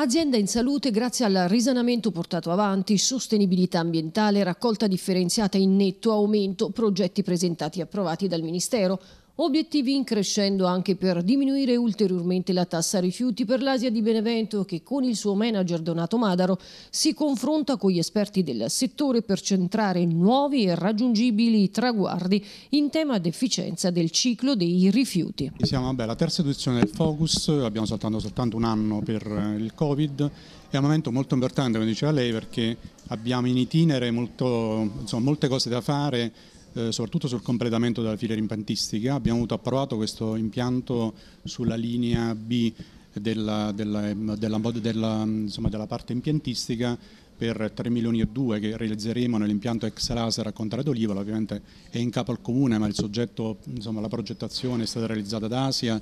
Azienda in salute grazie al risanamento portato avanti, sostenibilità ambientale, raccolta differenziata in netto aumento, progetti presentati e approvati dal Ministero. Obiettivi in crescendo anche per diminuire ulteriormente la tassa rifiuti per l'Asia di Benevento che con il suo manager Donato Madaro si confronta con gli esperti del settore per centrare nuovi e raggiungibili traguardi in tema di efficienza del ciclo dei rifiuti. Siamo vabbè, alla terza edizione del Focus, abbiamo saltato soltanto un anno per eh, il Covid è un momento molto importante, come diceva lei, perché abbiamo in itinere molto, insomma, molte cose da fare, eh, soprattutto sul completamento della filiera impiantistica, abbiamo avuto approvato questo impianto sulla linea B della, della, della, insomma, della parte impiantistica per 3 milioni e 2 che realizzeremo nell'impianto ex laser a Contrada d'Olivola, ovviamente è in capo al comune ma il soggetto, insomma, la progettazione è stata realizzata da Asia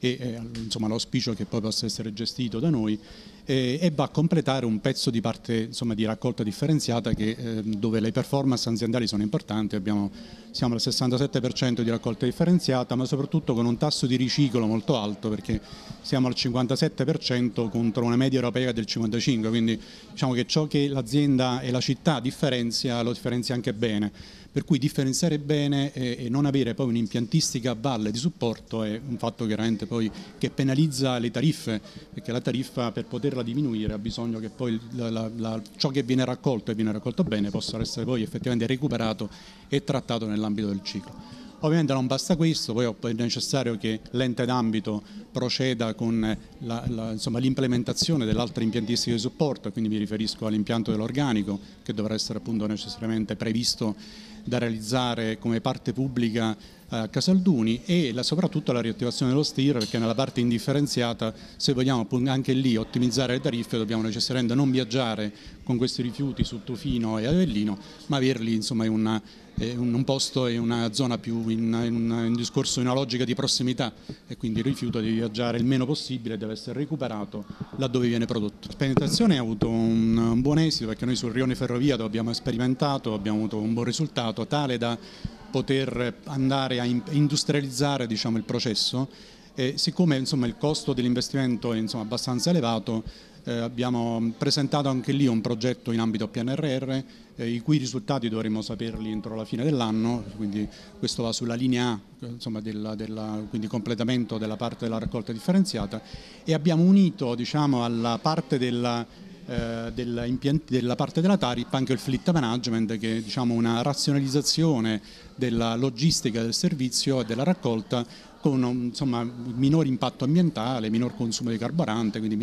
e eh, insomma, l'auspicio che poi possa essere gestito da noi eh, e va a completare un pezzo di parte insomma, di raccolta differenziata che, eh, dove le performance aziendali sono importanti, Abbiamo, siamo al 67% di raccolta differenziata ma soprattutto con un tasso di riciclo molto alto perché siamo al 57% contro una media europea del 55% quindi diciamo che ciò che l'azienda e la città differenzia lo differenzia anche bene per cui differenziare bene e, eh, e non avere poi un'impiantistica a valle di supporto è un fatto chiaramente poi che penalizza le tariffe, perché la tariffa per poterla diminuire ha bisogno che poi la, la, la, ciò che viene raccolto e viene raccolto bene possa essere poi effettivamente recuperato e trattato nell'ambito del ciclo. Ovviamente non basta questo, poi è necessario che l'ente d'ambito proceda con l'implementazione dell'altra impiantistica di supporto, quindi mi riferisco all'impianto dell'organico che dovrà essere appunto necessariamente previsto da realizzare come parte pubblica eh, Casalduni e la, soprattutto la riattivazione dello STIR perché nella parte indifferenziata se vogliamo anche lì ottimizzare le tariffe dobbiamo necessariamente non viaggiare con questi rifiuti su Tufino e Avellino ma averli insomma in una eh, un, posto e una zona più in, in, in, discorso, in una logica di prossimità e quindi il rifiuto di viaggiare il meno possibile deve essere recuperato laddove viene prodotto. La sperimentazione ha avuto un, un buon esito perché noi sul rione ferrovia dove abbiamo sperimentato, abbiamo avuto un buon risultato tale da poter andare a industrializzare diciamo, il processo e siccome insomma, il costo dell'investimento è insomma, abbastanza elevato eh, abbiamo presentato anche lì un progetto in ambito PNRR eh, i cui risultati dovremo saperli entro la fine dell'anno, quindi questo va sulla linea A, insomma, della, della, quindi completamento della parte della raccolta differenziata e abbiamo unito diciamo, alla parte della eh, della, della, parte della TARIP anche il fleet management che è diciamo, una razionalizzazione della logistica del servizio e della raccolta con insomma, minor impatto ambientale, minor consumo di carburante, quindi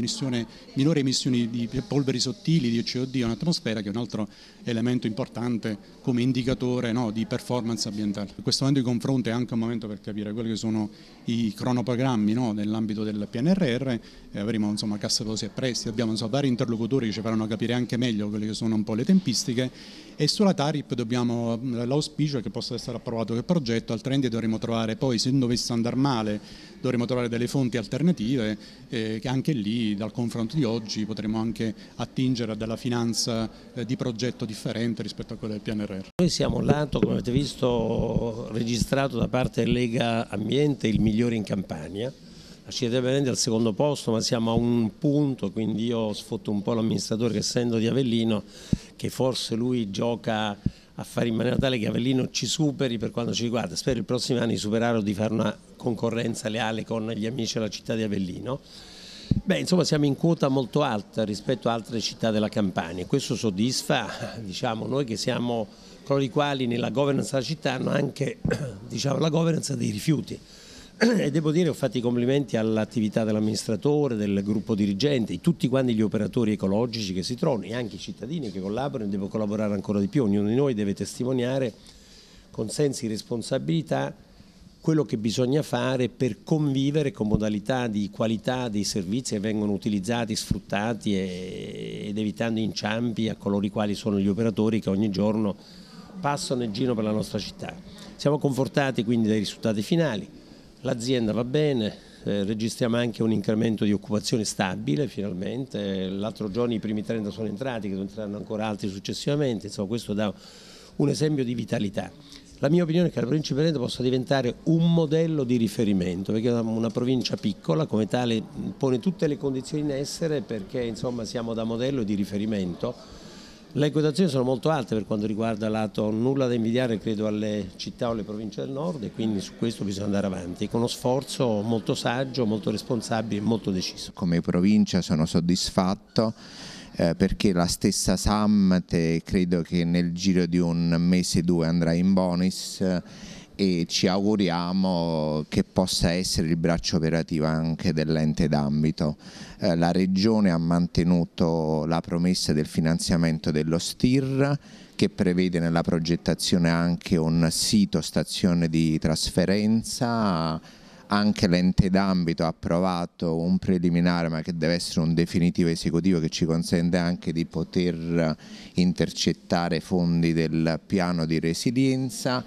minore emissioni di polveri sottili, di CO2 in atmosfera, che è un altro elemento importante come indicatore no, di performance ambientale. Questo momento di confronto è anche un momento per capire quelli che sono i cronoprogrammi no, nell'ambito del PNRR, avremo insomma, Cassa Posi e Presti, abbiamo insomma, vari interlocutori calcolatori ci faranno capire anche meglio quelle che sono un po' le tempistiche e sulla Tarip dobbiamo, eh, l'auspicio è che possa essere approvato quel progetto, altrimenti dovremo trovare poi, se dovesse andare male, dovremo trovare delle fonti alternative eh, che anche lì dal confronto di oggi potremo anche attingere a della finanza eh, di progetto differente rispetto a quella del PNRR. Noi siamo lato, come avete visto, registrato da parte Lega Ambiente, il migliore in Campania. La Città di al secondo posto, ma siamo a un punto, quindi io sfotto un po' l'amministratore che essendo di Avellino, che forse lui gioca a fare in maniera tale che Avellino ci superi per quanto ci riguarda. Spero i prossimi anni superare o di fare una concorrenza leale con gli amici della città di Avellino. Beh, insomma siamo in quota molto alta rispetto a altre città della Campania e questo soddisfa diciamo, noi che siamo coloro i quali nella governance della città hanno anche diciamo, la governance dei rifiuti. e devo dire ho fatto i complimenti all'attività dell'amministratore, del gruppo dirigente, tutti quanti gli operatori ecologici che si trovano e anche i cittadini che collaborano e devo collaborare ancora di più, ognuno di noi deve testimoniare con sensi di responsabilità quello che bisogna fare per convivere con modalità di qualità dei servizi che vengono utilizzati, sfruttati ed evitando inciampi a coloro i quali sono gli operatori che ogni giorno passano in giro per la nostra città. Siamo confortati quindi dai risultati finali L'azienda va bene, eh, registriamo anche un incremento di occupazione stabile finalmente, l'altro giorno i primi 30 sono entrati, che entreranno ancora altri successivamente, insomma questo dà un esempio di vitalità. La mia opinione è che la provincia di Benevento possa diventare un modello di riferimento, perché è una provincia piccola, come tale pone tutte le condizioni in essere perché insomma, siamo da modello di riferimento le quotazioni sono molto alte per quanto riguarda lato nulla da invidiare credo alle città o alle province del nord e quindi su questo bisogna andare avanti con uno sforzo molto saggio, molto responsabile e molto deciso. Come provincia sono soddisfatto eh, perché la stessa Samte credo che nel giro di un mese o due andrà in bonus e ci auguriamo che possa essere il braccio operativo anche dell'ente d'ambito. Eh, la Regione ha mantenuto la promessa del finanziamento dello STIR che prevede nella progettazione anche un sito stazione di trasferenza anche l'ente d'ambito ha approvato un preliminare ma che deve essere un definitivo esecutivo che ci consente anche di poter intercettare fondi del piano di resilienza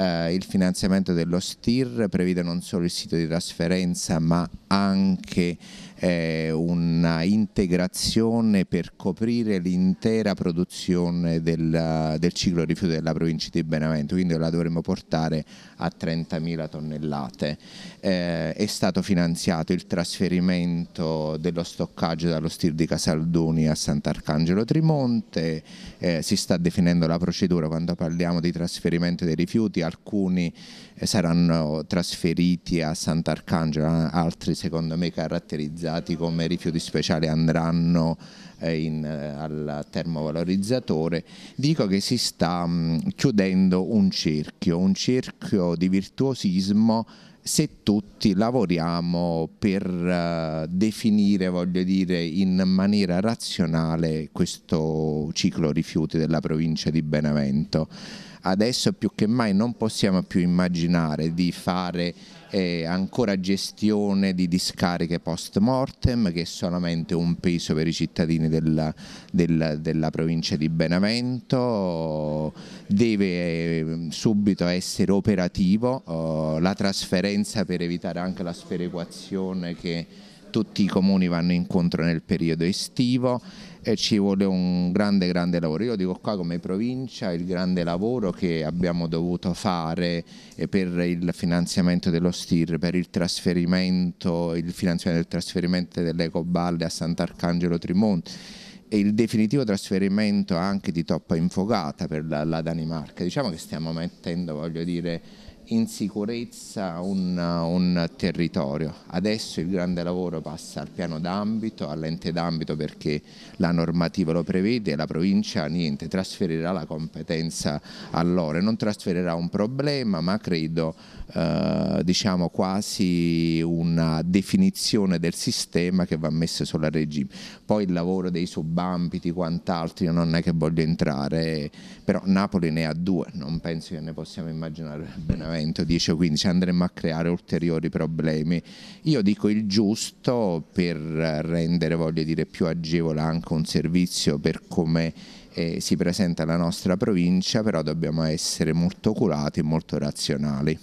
eh, il finanziamento dello STIR prevede non solo il sito di trasferenza ma anche eh, una integrazione per coprire l'intera produzione del, del, ciclo rifiuti della provincia di Benevento, quindi la dovremmo portare a 30.000 tonnellate. Eh, è stato finanziato il trasferimento dello stoccaggio dallo STIR di Casaldoni a Sant'Arcangelo Trimonte, eh, si sta definendo la procedura quando parliamo di trasferimento dei rifiuti, alcuni eh, saranno trasferiti a Sant'Arcangelo, altri secondo me caratterizzati candidati come rifiuti speciali andranno eh, in, eh, al termovalorizzatore, dico che si sta mh, mm, chiudendo un cerchio, un cerchio di virtuosismo se tutti lavoriamo per uh, definire, voglio dire, in maniera razionale questo ciclo rifiuti della provincia di Benevento adesso più che mai non possiamo più immaginare di fare eh, ancora gestione di discariche post mortem che è solamente un peso per i cittadini della, della, della provincia di Benevento, deve eh, subito essere operativo eh, la trasferenza per evitare anche la sperequazione che tutti i comuni vanno incontro nel periodo estivo e ci vuole un grande grande lavoro. Io dico qua come provincia il grande lavoro che abbiamo dovuto fare eh, per il finanziamento dello STIR, per il trasferimento, il finanziamento del trasferimento dell'Ecoballe a Sant'Arcangelo Trimonti e il definitivo trasferimento anche di Toppa Infogata per la, la Danimarca. Diciamo che stiamo mettendo, voglio dire, in sicurezza un, un, territorio. Adesso il grande lavoro passa al piano d'ambito, all'ente d'ambito perché la normativa lo prevede, e la provincia niente, trasferirà la competenza a all'ore, non trasferirà un problema ma credo eh, diciamo quasi una definizione del sistema che va messa solo a regime. Poi il lavoro dei subampiti, quant'altro, io non è che voglio entrare, però Napoli ne ha due, non penso che ne possiamo immaginare benamente momento, 10 o 15, andremo a creare ulteriori problemi. Io dico il giusto per rendere, voglio dire, più agevole anche un servizio per come eh, si presenta la nostra provincia, però dobbiamo essere molto curati e molto razionali.